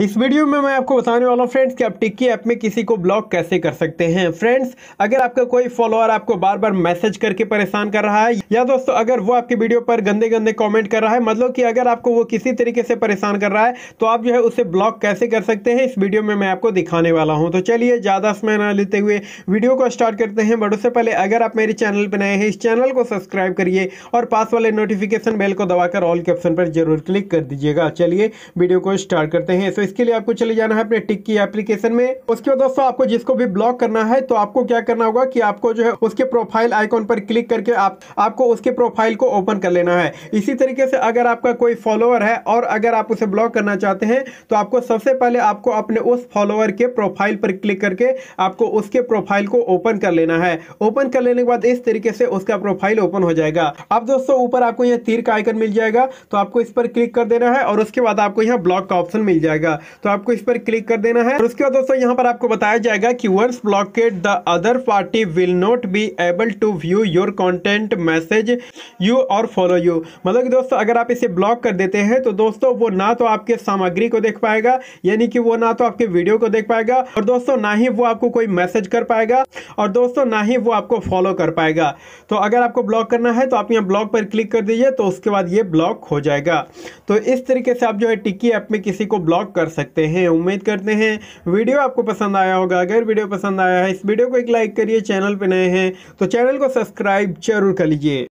इस वीडियो में मैं आपको बताने वाला हूँ फ्रेंड्स कि आप टिक्की ऐप में किसी को ब्लॉक कैसे कर सकते हैं फ्रेंड्स अगर आपका कोई फॉलोअर आपको बार बार मैसेज करके परेशान कर रहा है या दोस्तों अगर वो आपकी वीडियो पर गंदे गंदे कमेंट कर रहा है मतलब कि अगर आपको वो किसी तरीके से परेशान कर रहा है तो आप जो है उसे ब्लॉक कैसे कर सकते हैं इस वीडियो में मैं आपको दिखाने वाला हूँ तो चलिए ज़्यादा समय ना लेते हुए वीडियो को स्टार्ट करते हैं बट उससे पहले अगर आप मेरे चैनल पर नए हैं इस चैनल को सब्सक्राइब करिए और पास वाले नोटिफिकेशन बेल को दबाकर ऑल के ऑप्शन पर जरूर क्लिक कर दीजिएगा चलिए वीडियो को स्टार्ट करते हैं इसके लिए आपको चले जाना है अपने टिक की एप्लीकेशन में उसके बाद दोस्तों आपको जिसको भी ब्लॉक करना है तो आपको क्या करना होगा कि आपको जो है उसके प्रोफाइल आइकॉन पर क्लिक करके आप आपको उसके प्रोफाइल को ओपन कर लेना है इसी तरीके से अगर आपका कोई फॉलोअर है और अगर आप उसे ब्लॉक करना चाहते हैं तो आपको सबसे पहले आपको अपने उस फॉलोअर के प्रोफाइल पर क्लिक करके आपको उसके प्रोफाइल को ओपन कर लेना है ओपन कर लेने के बाद इस तरीके से उसका प्रोफाइल ओपन हो जाएगा अब दोस्तों ऊपर आपको यह तीर का आइकन मिल जाएगा तो आपको इस पर क्लिक कर देना है और उसके बाद आपको यहाँ ब्लॉक का ऑप्शन मिल जाएगा जाएगा तो आपको इस पर क्लिक कर देना है और उसके बाद दोस्तों यहाँ पर आपको बताया जाएगा कि once blocked the other party will not be able to view your content message you और फॉलो यू मतलब कि दोस्तों अगर आप इसे ब्लॉक कर देते हैं तो दोस्तों वो ना तो आपके सामग्री को देख पाएगा यानी कि वो ना तो आपके वीडियो को देख पाएगा और दोस्तों ना ही वो आपको कोई मैसेज कर पाएगा और दोस्तों ना ही वो आपको फॉलो कर पाएगा तो अगर आपको ब्लॉक करना है तो आप यहाँ ब्लॉक पर क्लिक कर दीजिए तो उसके बाद ये ब्लॉक हो जाएगा तो इस तरीके से आप जो है टिक्की ऐप में किसी को ब्लॉक कर कर सकते हैं उम्मीद करते हैं वीडियो आपको पसंद आया होगा अगर वीडियो पसंद आया है इस वीडियो को एक लाइक करिए चैनल पर नए हैं तो चैनल को सब्सक्राइब जरूर कर लीजिए